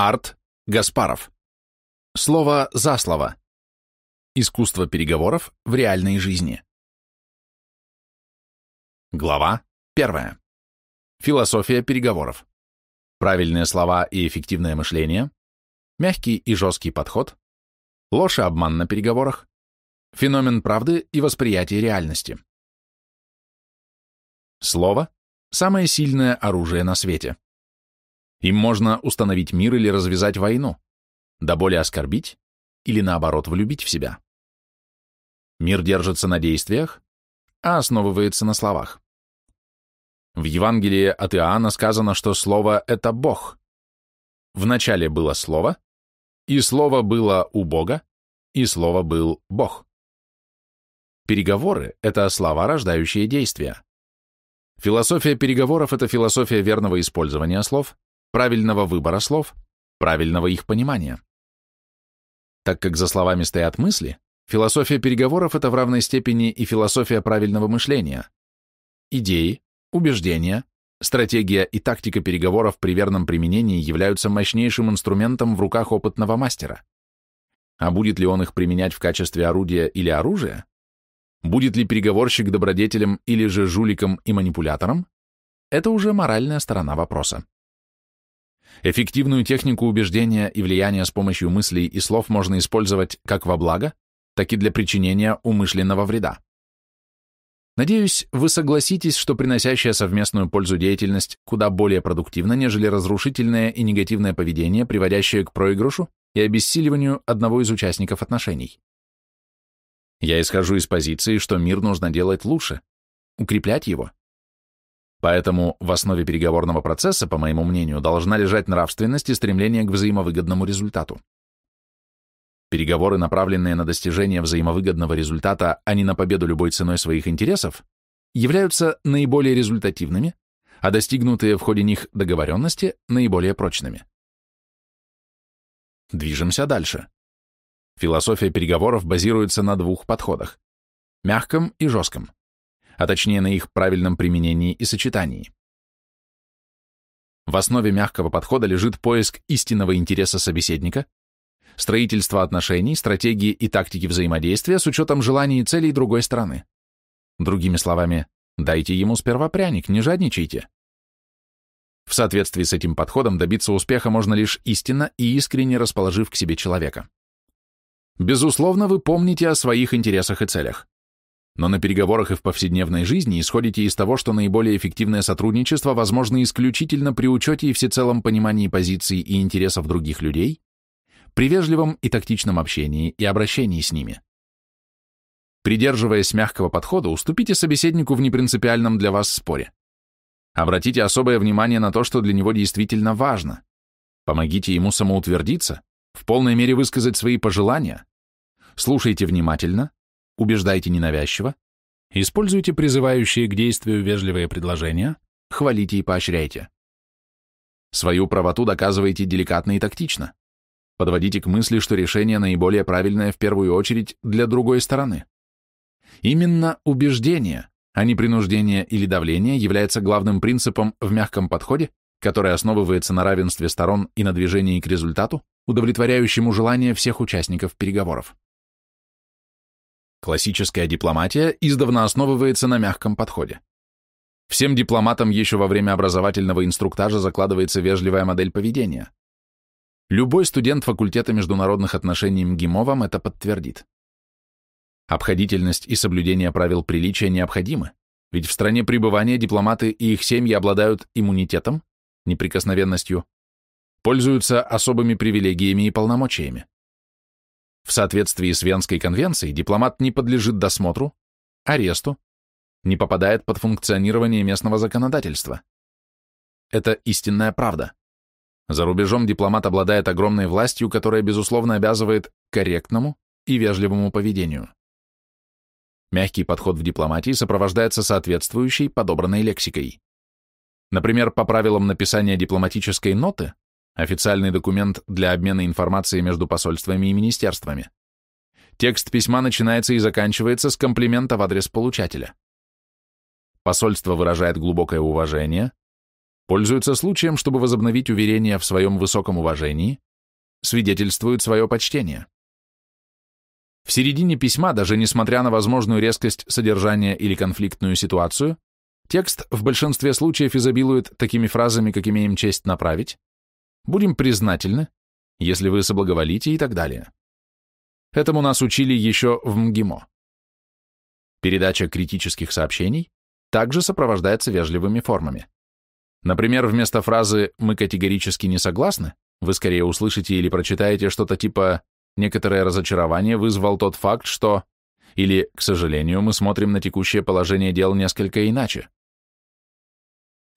Арт Гаспаров. Слово за слово. Искусство переговоров в реальной жизни. Глава 1. Философия переговоров. Правильные слова и эффективное мышление. Мягкий и жесткий подход. Ложь и обман на переговорах. Феномен правды и восприятие реальности. Слово – самое сильное оружие на свете. Им можно установить мир или развязать войну, да более оскорбить или наоборот влюбить в себя. Мир держится на действиях, а основывается на словах. В Евангелии от Иоанна сказано, что слово — это Бог. Вначале было слово, и слово было у Бога, и слово был Бог. Переговоры — это слова, рождающие действия. Философия переговоров — это философия верного использования слов, правильного выбора слов, правильного их понимания. Так как за словами стоят мысли, философия переговоров — это в равной степени и философия правильного мышления. Идеи, убеждения, стратегия и тактика переговоров при верном применении являются мощнейшим инструментом в руках опытного мастера. А будет ли он их применять в качестве орудия или оружия? Будет ли переговорщик добродетелем или же жуликом и манипулятором? Это уже моральная сторона вопроса. Эффективную технику убеждения и влияния с помощью мыслей и слов можно использовать как во благо, так и для причинения умышленного вреда. Надеюсь, вы согласитесь, что приносящая совместную пользу деятельность куда более продуктивна, нежели разрушительное и негативное поведение, приводящее к проигрышу и обессиливанию одного из участников отношений. Я исхожу из позиции, что мир нужно делать лучше, укреплять его, Поэтому в основе переговорного процесса, по моему мнению, должна лежать нравственность и стремление к взаимовыгодному результату. Переговоры, направленные на достижение взаимовыгодного результата, а не на победу любой ценой своих интересов, являются наиболее результативными, а достигнутые в ходе них договоренности – наиболее прочными. Движемся дальше. Философия переговоров базируется на двух подходах – мягком и жестком а точнее на их правильном применении и сочетании. В основе мягкого подхода лежит поиск истинного интереса собеседника, строительство отношений, стратегии и тактики взаимодействия с учетом желаний и целей другой стороны. Другими словами, дайте ему сперва пряник, не жадничайте. В соответствии с этим подходом добиться успеха можно лишь истинно и искренне расположив к себе человека. Безусловно, вы помните о своих интересах и целях но на переговорах и в повседневной жизни исходите из того, что наиболее эффективное сотрудничество возможно исключительно при учете и всецелом понимании позиций и интересов других людей, при вежливом и тактичном общении и обращении с ними. Придерживаясь мягкого подхода, уступите собеседнику в непринципиальном для вас споре. Обратите особое внимание на то, что для него действительно важно. Помогите ему самоутвердиться, в полной мере высказать свои пожелания. Слушайте внимательно, убеждайте ненавязчиво, используйте призывающие к действию вежливые предложения, хвалите и поощряйте. Свою правоту доказывайте деликатно и тактично. Подводите к мысли, что решение наиболее правильное в первую очередь для другой стороны. Именно убеждение, а не принуждение или давление является главным принципом в мягком подходе, который основывается на равенстве сторон и на движении к результату, удовлетворяющему желание всех участников переговоров. Классическая дипломатия издавна основывается на мягком подходе. Всем дипломатам еще во время образовательного инструктажа закладывается вежливая модель поведения. Любой студент факультета международных отношений МГИМО вам это подтвердит. Обходительность и соблюдение правил приличия необходимы, ведь в стране пребывания дипломаты и их семьи обладают иммунитетом, неприкосновенностью, пользуются особыми привилегиями и полномочиями. В соответствии с Венской конвенцией дипломат не подлежит досмотру, аресту, не попадает под функционирование местного законодательства. Это истинная правда. За рубежом дипломат обладает огромной властью, которая, безусловно, обязывает корректному и вежливому поведению. Мягкий подход в дипломатии сопровождается соответствующей подобранной лексикой. Например, по правилам написания дипломатической ноты Официальный документ для обмена информацией между посольствами и министерствами. Текст письма начинается и заканчивается с комплимента в адрес получателя. Посольство выражает глубокое уважение, пользуется случаем, чтобы возобновить уверение в своем высоком уважении, свидетельствует свое почтение. В середине письма, даже несмотря на возможную резкость содержания или конфликтную ситуацию, текст в большинстве случаев изобилует такими фразами, как имеем честь направить, Будем признательны, если вы соблаговолите и так далее. Этому нас учили еще в МГИМО. Передача критических сообщений также сопровождается вежливыми формами. Например, вместо фразы «мы категорически не согласны» вы скорее услышите или прочитаете что-то типа «некоторое разочарование вызвал тот факт, что...» или «к сожалению, мы смотрим на текущее положение дел несколько иначе».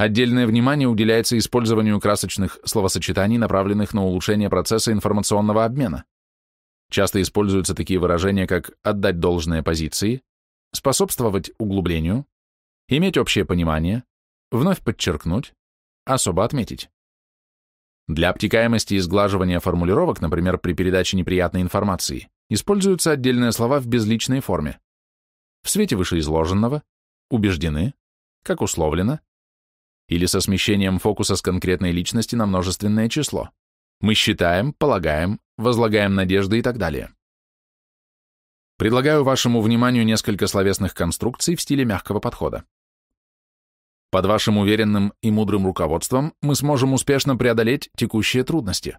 Отдельное внимание уделяется использованию красочных словосочетаний, направленных на улучшение процесса информационного обмена. Часто используются такие выражения, как «отдать должное позиции», «способствовать углублению», «иметь общее понимание», «вновь подчеркнуть», «особо отметить». Для обтекаемости и сглаживания формулировок, например, при передаче неприятной информации, используются отдельные слова в безличной форме. В свете вышеизложенного, убеждены, как условлено, или со смещением фокуса с конкретной личности на множественное число. Мы считаем, полагаем, возлагаем надежды и так далее. Предлагаю вашему вниманию несколько словесных конструкций в стиле мягкого подхода. Под вашим уверенным и мудрым руководством мы сможем успешно преодолеть текущие трудности.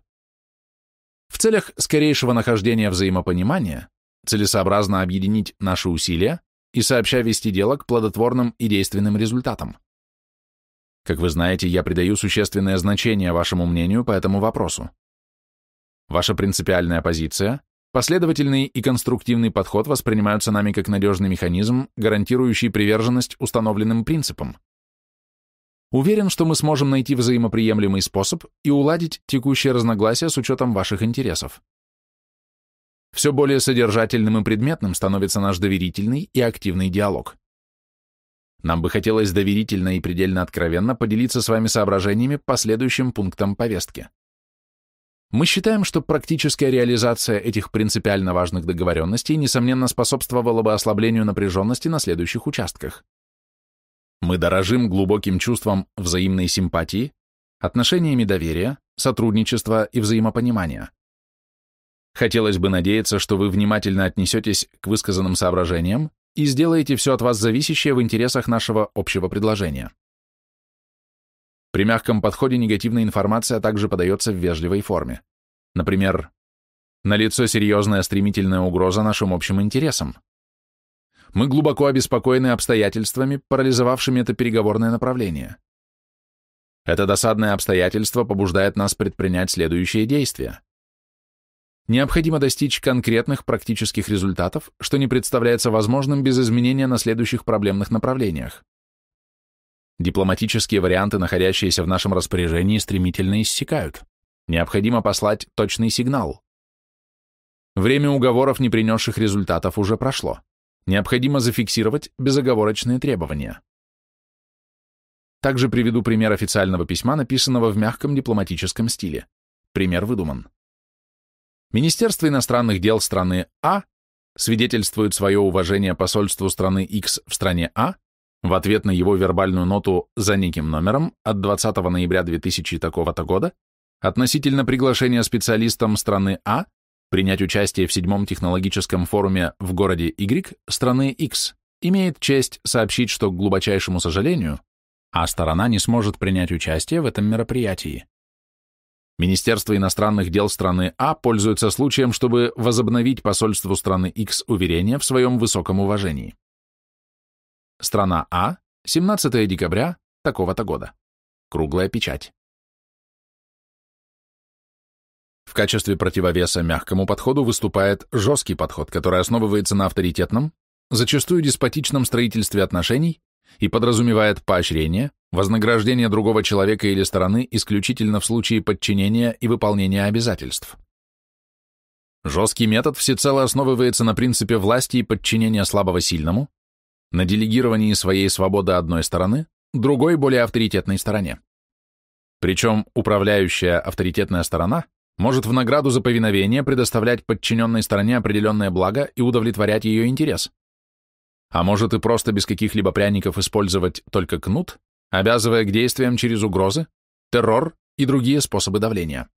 В целях скорейшего нахождения взаимопонимания целесообразно объединить наши усилия и сообща вести дело к плодотворным и действенным результатам. Как вы знаете, я придаю существенное значение вашему мнению по этому вопросу. Ваша принципиальная позиция, последовательный и конструктивный подход воспринимаются нами как надежный механизм, гарантирующий приверженность установленным принципам. Уверен, что мы сможем найти взаимоприемлемый способ и уладить текущие разногласия с учетом ваших интересов. Все более содержательным и предметным становится наш доверительный и активный диалог. Нам бы хотелось доверительно и предельно откровенно поделиться с вами соображениями по следующим пунктам повестки. Мы считаем, что практическая реализация этих принципиально важных договоренностей несомненно способствовала бы ослаблению напряженности на следующих участках. Мы дорожим глубоким чувством взаимной симпатии, отношениями доверия, сотрудничества и взаимопонимания. Хотелось бы надеяться, что вы внимательно отнесетесь к высказанным соображениям и сделаете все от вас зависящее в интересах нашего общего предложения. При мягком подходе негативная информация также подается в вежливой форме. Например, налицо серьезная стремительная угроза нашим общим интересам. Мы глубоко обеспокоены обстоятельствами, парализовавшими это переговорное направление. Это досадное обстоятельство побуждает нас предпринять следующие действия необходимо достичь конкретных практических результатов, что не представляется возможным без изменения на следующих проблемных направлениях. Дипломатические варианты, находящиеся в нашем распоряжении, стремительно иссякают. Необходимо послать точный сигнал. Время уговоров, не принесших результатов, уже прошло. Необходимо зафиксировать безоговорочные требования. Также приведу пример официального письма, написанного в мягком дипломатическом стиле. Пример выдуман. Министерство иностранных дел страны А свидетельствует свое уважение посольству страны X в стране А в ответ на его вербальную ноту за неким номером от 20 ноября 2000 такого-то года относительно приглашения специалистам страны А принять участие в седьмом технологическом форуме в городе Y страны X имеет честь сообщить, что, к глубочайшему сожалению, а сторона не сможет принять участие в этом мероприятии. Министерство иностранных дел страны А пользуется случаем, чтобы возобновить посольству страны X уверение в своем высоком уважении. Страна А, 17 декабря такого-то года. Круглая печать. В качестве противовеса мягкому подходу выступает жесткий подход, который основывается на авторитетном, зачастую деспотичном строительстве отношений и подразумевает поощрение, Вознаграждение другого человека или стороны исключительно в случае подчинения и выполнения обязательств. Жесткий метод всецело основывается на принципе власти и подчинения слабого сильному, на делегировании своей свободы одной стороны, другой более авторитетной стороне. Причем управляющая авторитетная сторона может в награду за повиновение предоставлять подчиненной стороне определенное благо и удовлетворять ее интерес. А может и просто без каких-либо пряников использовать только кнут, обязывая к действиям через угрозы, террор и другие способы давления.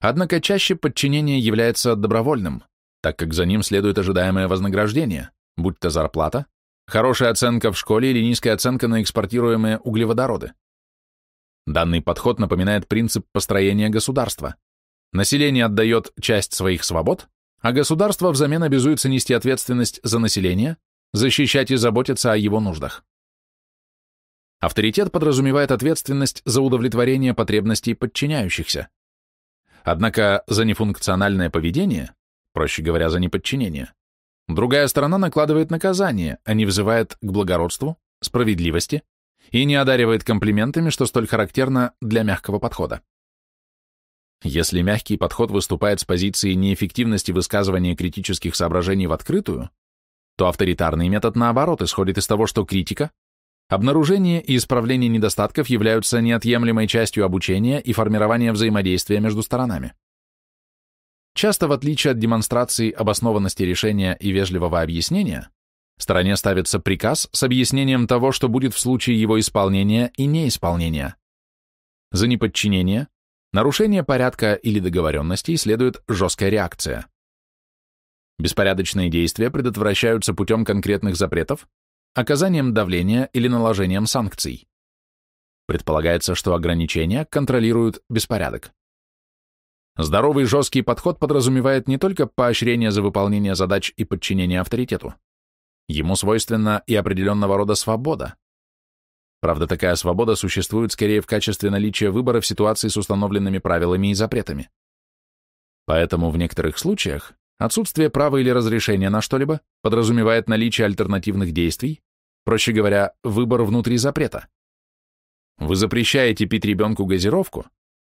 Однако чаще подчинение является добровольным, так как за ним следует ожидаемое вознаграждение, будь то зарплата, хорошая оценка в школе или низкая оценка на экспортируемые углеводороды. Данный подход напоминает принцип построения государства. Население отдает часть своих свобод, а государство взамен обязуется нести ответственность за население, защищать и заботиться о его нуждах. Авторитет подразумевает ответственность за удовлетворение потребностей подчиняющихся. Однако за нефункциональное поведение, проще говоря, за неподчинение, другая сторона накладывает наказание, а не взывает к благородству, справедливости и не одаривает комплиментами, что столь характерно для мягкого подхода. Если мягкий подход выступает с позиции неэффективности высказывания критических соображений в открытую, то авторитарный метод, наоборот, исходит из того, что критика Обнаружение и исправление недостатков являются неотъемлемой частью обучения и формирования взаимодействия между сторонами. Часто, в отличие от демонстрации обоснованности решения и вежливого объяснения, стороне ставится приказ с объяснением того, что будет в случае его исполнения и неисполнения. За неподчинение, нарушение порядка или договоренностей следует жесткая реакция. Беспорядочные действия предотвращаются путем конкретных запретов, оказанием давления или наложением санкций. Предполагается, что ограничения контролируют беспорядок. Здоровый жесткий подход подразумевает не только поощрение за выполнение задач и подчинение авторитету. Ему свойственна и определенного рода свобода. Правда, такая свобода существует скорее в качестве наличия выбора в ситуации с установленными правилами и запретами. Поэтому в некоторых случаях Отсутствие права или разрешения на что-либо подразумевает наличие альтернативных действий, проще говоря, выбор внутри запрета. Вы запрещаете пить ребенку газировку,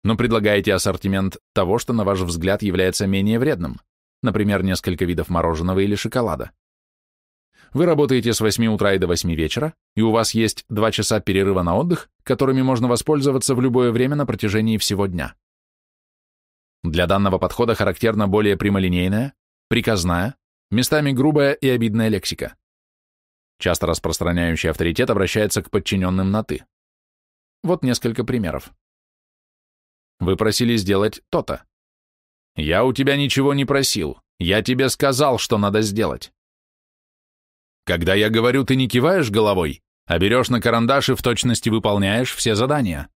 но предлагаете ассортимент того, что, на ваш взгляд, является менее вредным, например, несколько видов мороженого или шоколада. Вы работаете с 8 утра и до 8 вечера, и у вас есть 2 часа перерыва на отдых, которыми можно воспользоваться в любое время на протяжении всего дня. Для данного подхода характерна более прямолинейная, приказная, местами грубая и обидная лексика. Часто распространяющий авторитет обращается к подчиненным на «ты». Вот несколько примеров. Вы просили сделать то-то. Я у тебя ничего не просил. Я тебе сказал, что надо сделать. Когда я говорю, ты не киваешь головой, а берешь на карандаш и в точности выполняешь все задания.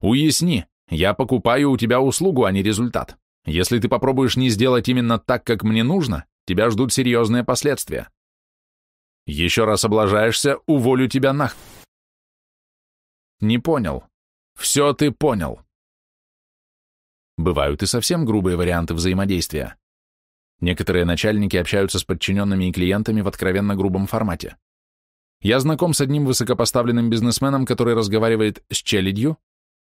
Уясни, я покупаю у тебя услугу, а не результат. Если ты попробуешь не сделать именно так, как мне нужно, тебя ждут серьезные последствия. Еще раз облажаешься, уволю тебя нах... Не понял. Все ты понял. Бывают и совсем грубые варианты взаимодействия. Некоторые начальники общаются с подчиненными и клиентами в откровенно грубом формате. Я знаком с одним высокопоставленным бизнесменом, который разговаривает с челядью,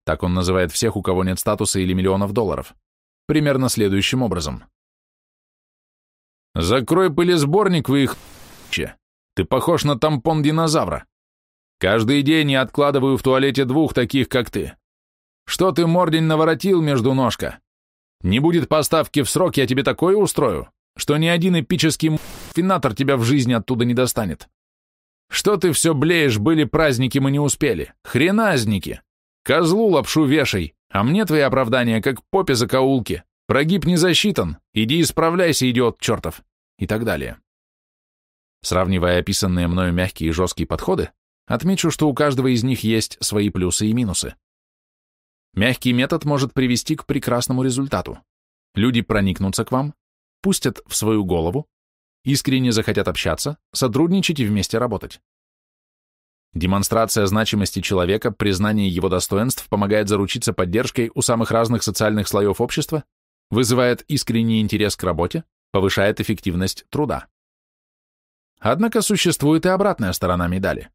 так он называет всех, у кого нет статуса или миллионов долларов. Примерно следующим образом. «Закрой пылесборник, вы их... че? Ты похож на тампон динозавра. Каждый день я откладываю в туалете двух таких, как ты. Что ты, мордень, наворотил между ножка? Не будет поставки в срок, я тебе такое устрою, что ни один эпический финатор тебя в жизни оттуда не достанет. Что ты все блеешь, были праздники, мы не успели. Хреназники!» Козлу лапшу вешай, а мне твои оправдания, как попе закоулки. Прогиб не засчитан, иди исправляйся, идиот чертов. И так далее. Сравнивая описанные мною мягкие и жесткие подходы, отмечу, что у каждого из них есть свои плюсы и минусы. Мягкий метод может привести к прекрасному результату. Люди проникнутся к вам, пустят в свою голову, искренне захотят общаться, сотрудничать и вместе работать. Демонстрация значимости человека, признание его достоинств помогает заручиться поддержкой у самых разных социальных слоев общества, вызывает искренний интерес к работе, повышает эффективность труда. Однако существует и обратная сторона медали.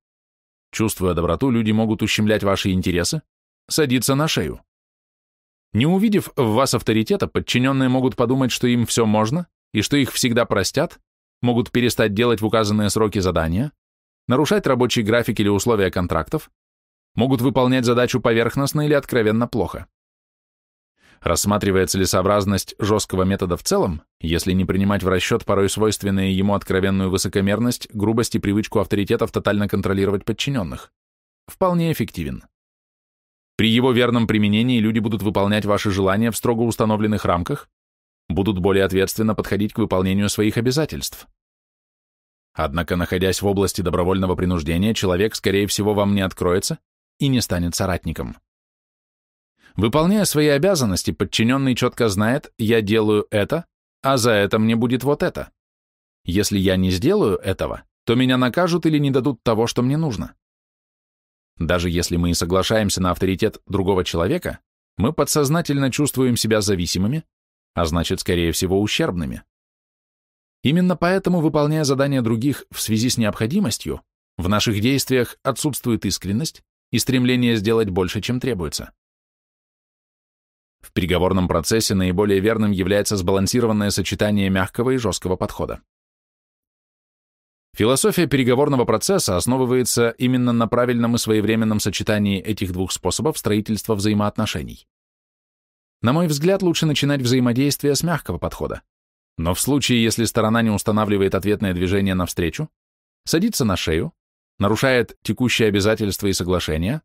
Чувствуя доброту, люди могут ущемлять ваши интересы, садиться на шею. Не увидев в вас авторитета, подчиненные могут подумать, что им все можно и что их всегда простят, могут перестать делать в указанные сроки задания, нарушать рабочий график или условия контрактов, могут выполнять задачу поверхностно или откровенно плохо. Рассматривая целесообразность жесткого метода в целом, если не принимать в расчет порой свойственные ему откровенную высокомерность, грубость и привычку авторитетов тотально контролировать подчиненных, вполне эффективен. При его верном применении люди будут выполнять ваши желания в строго установленных рамках, будут более ответственно подходить к выполнению своих обязательств. Однако, находясь в области добровольного принуждения, человек, скорее всего, вам не откроется и не станет соратником. Выполняя свои обязанности, подчиненный четко знает, я делаю это, а за это мне будет вот это. Если я не сделаю этого, то меня накажут или не дадут того, что мне нужно. Даже если мы и соглашаемся на авторитет другого человека, мы подсознательно чувствуем себя зависимыми, а значит, скорее всего, ущербными. Именно поэтому, выполняя задания других в связи с необходимостью, в наших действиях отсутствует искренность и стремление сделать больше, чем требуется. В переговорном процессе наиболее верным является сбалансированное сочетание мягкого и жесткого подхода. Философия переговорного процесса основывается именно на правильном и своевременном сочетании этих двух способов строительства взаимоотношений. На мой взгляд, лучше начинать взаимодействие с мягкого подхода, но в случае, если сторона не устанавливает ответное движение навстречу, садится на шею, нарушает текущие обязательства и соглашения,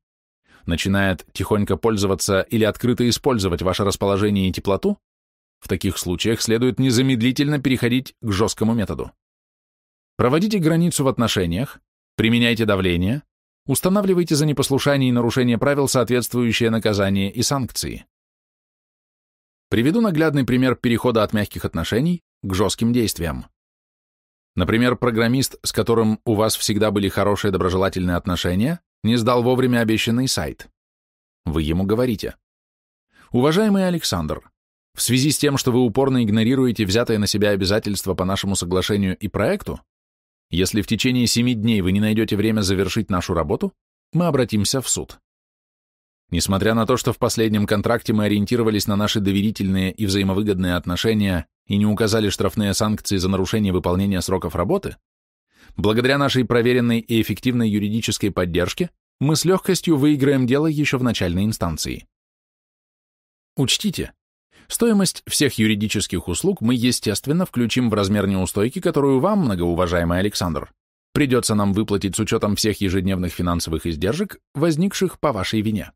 начинает тихонько пользоваться или открыто использовать ваше расположение и теплоту, в таких случаях следует незамедлительно переходить к жесткому методу. Проводите границу в отношениях, применяйте давление, устанавливайте за непослушание и нарушение правил соответствующее наказание и санкции. Приведу наглядный пример перехода от мягких отношений к жестким действиям. Например, программист, с которым у вас всегда были хорошие доброжелательные отношения, не сдал вовремя обещанный сайт. Вы ему говорите. Уважаемый Александр, в связи с тем, что вы упорно игнорируете взятое на себя обязательства по нашему соглашению и проекту, если в течение семи дней вы не найдете время завершить нашу работу, мы обратимся в суд. Несмотря на то, что в последнем контракте мы ориентировались на наши доверительные и взаимовыгодные отношения и не указали штрафные санкции за нарушение выполнения сроков работы, благодаря нашей проверенной и эффективной юридической поддержке мы с легкостью выиграем дело еще в начальной инстанции. Учтите, стоимость всех юридических услуг мы, естественно, включим в размер неустойки, которую вам, многоуважаемый Александр, придется нам выплатить с учетом всех ежедневных финансовых издержек, возникших по вашей вине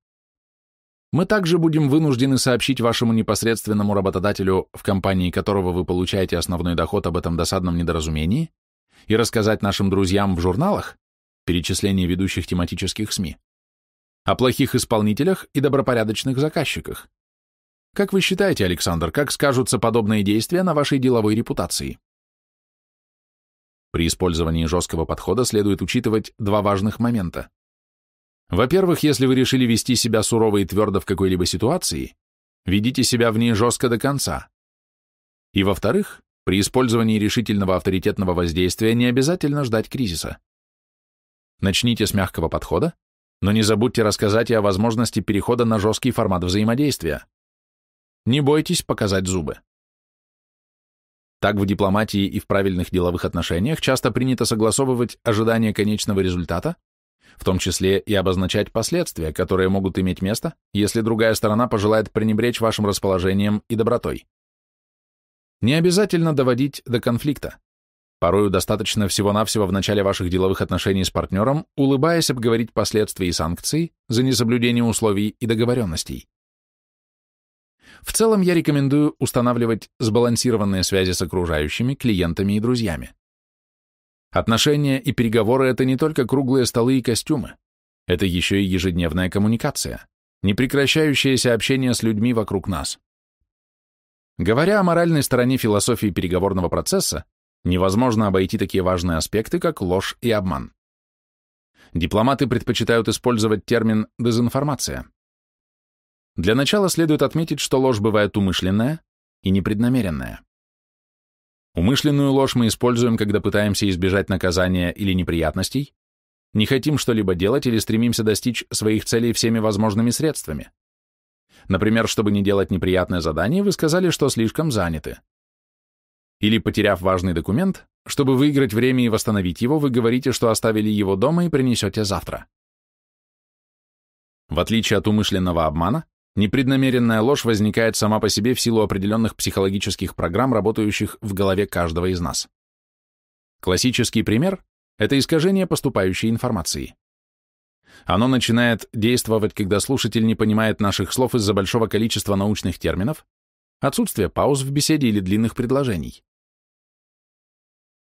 мы также будем вынуждены сообщить вашему непосредственному работодателю, в компании которого вы получаете основной доход об этом досадном недоразумении, и рассказать нашим друзьям в журналах перечисление ведущих тематических СМИ о плохих исполнителях и добропорядочных заказчиках. Как вы считаете, Александр, как скажутся подобные действия на вашей деловой репутации? При использовании жесткого подхода следует учитывать два важных момента. Во-первых, если вы решили вести себя сурово и твердо в какой-либо ситуации, ведите себя в ней жестко до конца. И во-вторых, при использовании решительного авторитетного воздействия не обязательно ждать кризиса. Начните с мягкого подхода, но не забудьте рассказать и о возможности перехода на жесткий формат взаимодействия. Не бойтесь показать зубы. Так в дипломатии и в правильных деловых отношениях часто принято согласовывать ожидание конечного результата в том числе и обозначать последствия, которые могут иметь место, если другая сторона пожелает пренебречь вашим расположением и добротой. Не обязательно доводить до конфликта. Порою достаточно всего-навсего в начале ваших деловых отношений с партнером, улыбаясь обговорить последствия и санкции за несоблюдение условий и договоренностей. В целом я рекомендую устанавливать сбалансированные связи с окружающими, клиентами и друзьями. Отношения и переговоры — это не только круглые столы и костюмы. Это еще и ежедневная коммуникация, непрекращающееся общение с людьми вокруг нас. Говоря о моральной стороне философии переговорного процесса, невозможно обойти такие важные аспекты, как ложь и обман. Дипломаты предпочитают использовать термин «дезинформация». Для начала следует отметить, что ложь бывает умышленная и непреднамеренная. Умышленную ложь мы используем, когда пытаемся избежать наказания или неприятностей, не хотим что-либо делать или стремимся достичь своих целей всеми возможными средствами. Например, чтобы не делать неприятное задание, вы сказали, что слишком заняты. Или, потеряв важный документ, чтобы выиграть время и восстановить его, вы говорите, что оставили его дома и принесете завтра. В отличие от умышленного обмана, Непреднамеренная ложь возникает сама по себе в силу определенных психологических программ, работающих в голове каждого из нас. Классический пример – это искажение поступающей информации. Оно начинает действовать, когда слушатель не понимает наших слов из-за большого количества научных терминов, отсутствия пауз в беседе или длинных предложений.